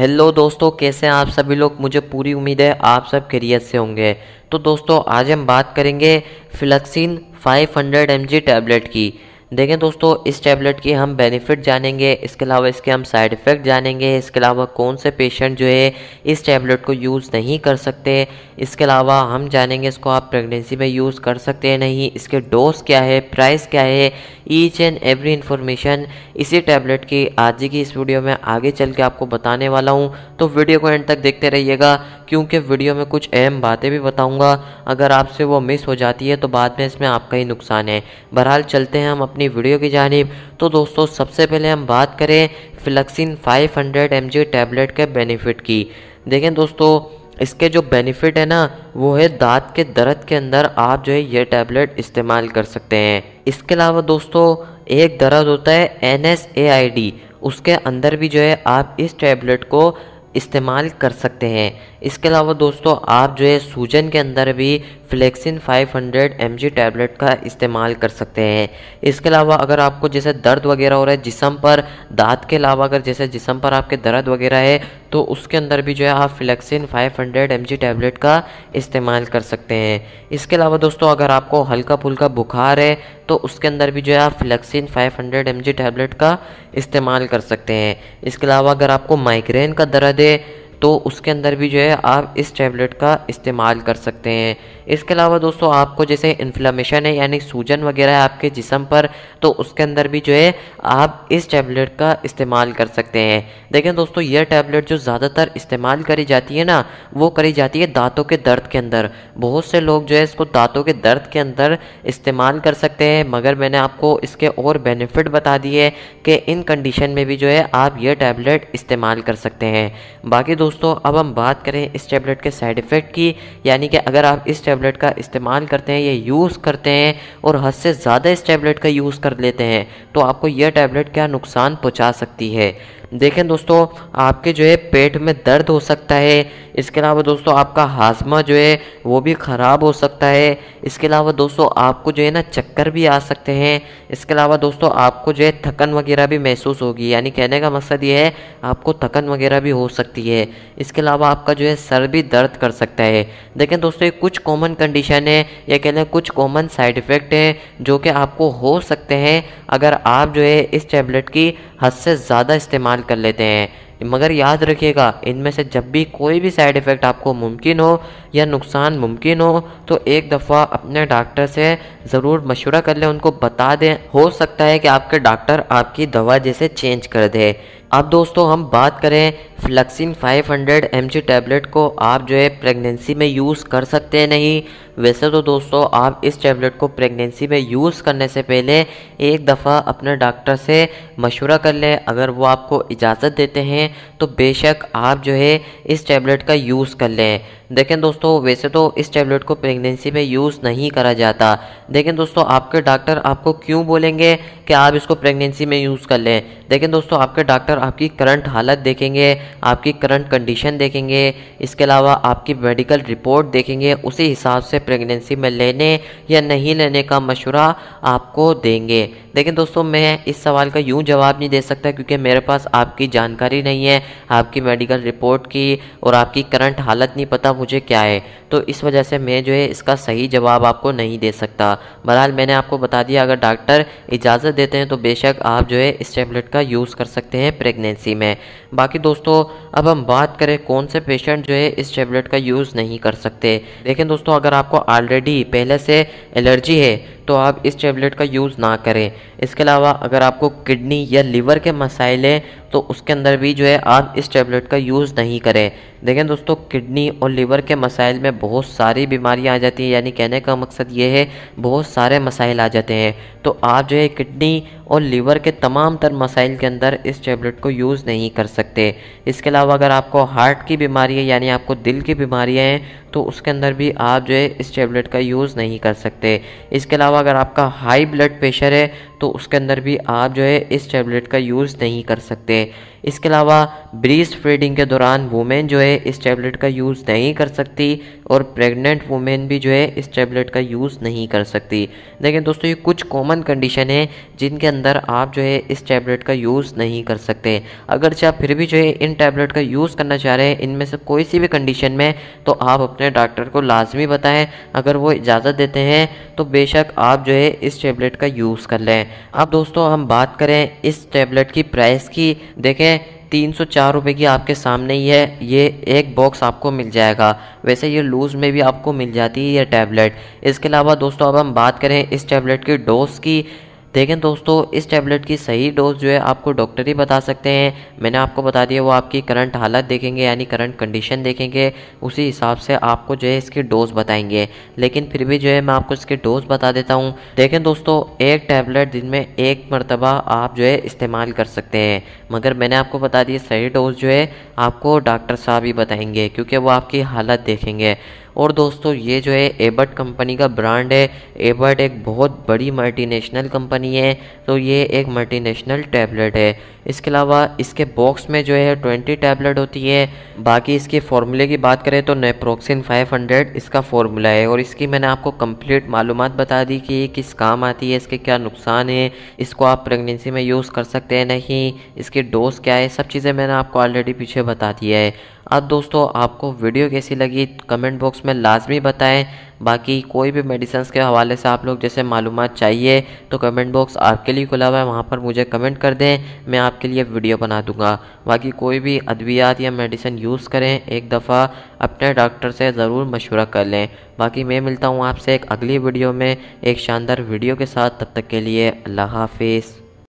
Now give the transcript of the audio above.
hello दोस्तों कैसे हैं आप सभी लोग मुझे पूरी उम्मीद है आप सब खैरियत से होंगे तो दोस्तों आज हम बात करेंगे फ्लक्सिन 500 हंड्रेड टैबलेट की देखें दोस्तों इस टैबलेट के हम बेनिफिट जानेंगे इसके अलावा इसके हम साइड इफ़ेक्ट जानेंगे इसके अलावा कौन से पेशेंट जो है इस टैबलेट को यूज़ नहीं कर सकते इसके अलावा हम जानेंगे इसको आप प्रेगनेंसी में यूज़ कर सकते हैं नहीं इसके डोज क्या है प्राइस क्या है ईच एंड एवरी इन्फॉर्मेशन इसी टैबलेट की आज की इस वीडियो में आगे चल के आपको बताने वाला हूँ तो वीडियो को एंड तक देखते रहिएगा क्योंकि वीडियो में कुछ अहम बातें भी बताऊँगा अगर आपसे वो मिस हो जाती है तो बाद में इसमें आपका ही नुकसान है बहरहाल चलते हैं हम अपने अपनी वीडियो की जानब तो दोस्तों सबसे पहले हम बात करें फ्लक्सिन 500 हंड्रेड टैबलेट के बेनिफिट की देखें दोस्तों इसके जो बेनिफिट है ना वो है दांत के दर्द के अंदर आप जो है ये टैबलेट इस्तेमाल कर सकते हैं इसके अलावा दोस्तों एक दर्द होता है एन उसके अंदर भी जो है आप इस टैबलेट को इस्तेमाल कर सकते हैं इसके अलावा दोस्तों आप जो है सूजन के अंदर भी फ्लेक्सिन 500 हंड्रेड टैबलेट का इस्तेमाल कर सकते हैं इसके अलावा अगर आपको जैसे दर्द वगैरह हो रहा है जिसम पर दांत के अलावा अगर जैसे जिसम पर आपके दर्द वगैरह है तो उसके अंदर भी जो है आप फ्लैक्सिन 500 हंड्रेड टैबलेट का इस्तेमाल कर सकते हैं इसके अलावा दोस्तों अगर आपको हल्का फुल्का बुखार है तो उसके अंदर भी जो है आप फ्लैक्सिन 500 हंड्रेड टैबलेट का इस्तेमाल कर सकते हैं इसके अलावा अगर आपको माइग्रेन का दर्द है तो उसके अंदर भी जो है आप इस टैबलेट का इस्तेमाल कर सकते हैं इसके अलावा दोस्तों आपको जैसे इन्फ्लामेशन है यानी सूजन वगैरह है आपके जिसम पर तो उसके अंदर भी जो है आप इस टैबलेट का इस्तेमाल कर सकते हैं देखें दोस्तों यह टैबलेट जो ज़्यादातर इस्तेमाल करी जाती है ना वो करी जाती है दांतों के दर्द के अंदर बहुत से लोग जो है इसको दांतों के दर्द के अंदर इस्तेमाल कर सकते हैं मगर मैंने आपको इसके और बेनिफिट बता दिए कि इन कंडीशन में भी जो है आप यह टैबलेट इस्तेमाल कर सकते हैं बाकी दोस्तों दोस्तों अब हम बात करें इस टैबलेट के साइड इफ़ेक्ट की यानी कि अगर आप इस टैबलेट का इस्तेमाल करते हैं या यूज़ करते हैं और हद से ज़्यादा इस टैबलेट का यूज़ कर लेते हैं तो आपको यह टैबलेट क्या नुकसान पहुँचा सकती है देखें दोस्तों आपके जो है पेट में दर्द हो सकता है इसके अलावा दोस्तों आपका हाजमा जो है वो भी ख़राब हो सकता है इसके अलावा दोस्तों आपको जो है ना चक्कर भी आ सकते हैं इसके अलावा दोस्तों आपको जो है थकन वगैरह भी महसूस होगी यानी कहने का मकसद ये है आपको थकन वगैरह भी हो सकती है इसके अलावा आपका जो है सर भी दर्द कर सकता है देखें दोस्तों ये कुछ कॉमन कंडीशन है या कहने कुछ कॉमन साइड इफ़ेक्ट हैं जो कि आपको हो सकते हैं अगर आप जो है इस टैबलेट की हद से ज़्यादा इस्तेमाल कर लेते हैं मगर याद रखिएगा इनमें से जब भी कोई भी साइड इफ़ेक्ट आपको मुमकिन हो या नुकसान मुमकिन हो तो एक दफ़ा अपने डॉक्टर से ज़रूर मशवरा कर लें उनको बता दें हो सकता है कि आपके डॉक्टर आपकी दवा जैसे चेंज कर दे अब दोस्तों हम बात करें फ्लक्सिन 500 हंड्रेड टैबलेट को आप जो है प्रेगनेंसी में यूज़ कर सकते हैं नहीं वैसे तो दोस्तों आप इस टैबलेट को प्रेगनेंसी में यूज़ करने से पहले एक दफ़ा अपने डॉक्टर से मशवरा कर लें अगर वो आपको इजाज़त देते हैं तो बेशक आप जो है इस टैबलेट का यूज़ कर लें देखें दोस्तों वैसे तो इस टैबलेट को प्रेगनेंसी में यूज़ नहीं करा जाता देखें दोस्तों आपके डॉक्टर आपको क्यों बोलेंगे कि आप इसको प्रेगनेंसी में यूज़ कर लें देखें दोस्तों आपके डॉक्टर आपकी करंट हालत देखेंगे आपकी करंट कंडीशन देखेंगे इसके अलावा आपकी मेडिकल रिपोर्ट देखेंगे उसी हिसाब से प्रेगनेंसी में लेने या नहीं लेने का मशवरा आपको देंगे लेकिन दोस्तों मैं इस सवाल का यूँ जवाब नहीं दे सकता क्योंकि मेरे पास आपकी जानकारी नहीं है आपकी मेडिकल रिपोर्ट की और आपकी करंट हालत नहीं पता मुझे क्या है तो इस वजह से मैं जो है इसका सही जवाब आपको नहीं दे सकता बहरहाल मैंने आपको बता दिया अगर डॉक्टर इजाज़त देते हैं तो बेशक आप जो है इस टेबलेट का यूज़ कर सकते हैं प्रेगनेंसी में बाकी दोस्तों अब हम बात करें कौन से पेशेंट जो है इस टेबलेट का यूज़ नहीं कर सकते देखें दोस्तों अगर आपको ऑलरेडी पहले से एलर्जी है तो आप इस टेबलेट का यूज़ ना करें इसके अलावा अगर आपको किडनी या लीवर के मसाइल हैं तो उसके अंदर भी जो है आप इस टेबलेट का यूज़ नहीं करें देखें दोस्तों किडनी और लीवर के मसाइल में बहुत सारी बीमारियां आ जाती हैं यानी कहने का मकसद ये है बहुत सारे मसाइल आ जाते हैं तो आप जो है किडनी और लीवर के तमाम तर मसाइल के अंदर इस टैबलेट को यूज़ नहीं कर सकते इसके अलावा अगर आपको हार्ट की बीमारी है यानी आपको दिल की बीमारियाँ हैं तो उसके अंदर भी आप जो है इस टेबलेट का यूज़ नहीं कर सकते इसके अलावा अगर आपका हाई ब्लड प्रेशर है तो उसके अंदर भी आप जो है इस टैबलेट का यूज़ नहीं कर सकते इसके अलावा ब्रीस्ट फीडिंग के दौरान वुमेन जो है इस टैबलेट का यूज़ नहीं कर सकती और प्रेग्नेंट वुमेन भी जो है इस टैबलेट का यूज़ नहीं कर सकती देखें दोस्तों ये कुछ कॉमन कंडीशन है जिनके अंदर आप जो है इस टैबलेट का यूज़ नहीं कर सकते अगर आप फिर भी जो है इन टैबलेट का यूज़ करना चाह रहे हैं इनमें से कोई सी भी कंडीशन में तो आप अपने डॉक्टर को लाजमी बताएं अगर वो इजाज़त देते हैं तो बेशक आप जो है इस टैबलेट का यूज़ कर लें अब दोस्तों हम बात करें इस टैबलेट की प्राइस की देखें है तीन सौ चार रुपये की आपके सामने ही है ये एक बॉक्स आपको मिल जाएगा वैसे ये लूज़ में भी आपको मिल जाती है ये टैबलेट इसके अलावा दोस्तों अब हम बात करें इस टैबलेट की डोज की देखें दोस्तों इस टैबलेट की सही डोज जो है आपको डॉक्टर ही बता सकते हैं मैंने आपको बता दिया वो आपकी करंट हालत देखेंगे यानी करंट कंडीशन देखेंगे उसी हिसाब से आपको जो है इसकी डोज बताएंगे लेकिन फिर भी जो है मैं आपको इसकी डोज बता देता हूँ देखें दोस्तों एक टैबलेट दिन में एक मरतबा आप जो है इस्तेमाल कर सकते हैं मगर मैंने आपको बता दिया सही डोज जो है आपको डॉक्टर साहब ही बताएंगे क्योंकि वो आपकी हालत देखेंगे और दोस्तों ये जो है एबर्ट कंपनी का ब्रांड है एबर्ट एक बहुत बड़ी मल्टीनेशनल कंपनी है तो ये एक मल्टीनेशनल टैबलेट है इसके अलावा इसके बॉक्स में जो है ट्वेंटी टैबलेट होती है बाकी इसके फार्मूले की बात करें तो नेप्रोक्सिन 500 इसका फार्मूला है और इसकी मैंने आपको कंप्लीट मालूम बता दी कि किस काम आती है इसके क्या नुकसान है इसको आप प्रेगनेंसी में यूज़ कर सकते हैं नहीं इसकी डोज क्या है सब चीज़ें मैंने आपको ऑलरेडी पीछे बता दिया है अब दोस्तों आपको वीडियो कैसी लगी कमेंट बॉक्स में लाजमी बताएं बाकी कोई भी मेडिसन्स के हवाले से आप लोग जैसे मालूम चाहिए तो कमेंट बॉक्स आपके लिए खुला हुआ है वहाँ पर मुझे कमेंट कर दें मैं आपके लिए वीडियो बना दूँगा बाकी कोई भी अद्वियात या मेडिसन यूज़ करें एक दफ़ा अपने डॉक्टर से ज़रूर मशवरा कर लें बाकी मैं मिलता हूँ आपसे एक अगली वीडियो में एक शानदार वीडियो के साथ तब तक के लिए अल्लाह हाफिज़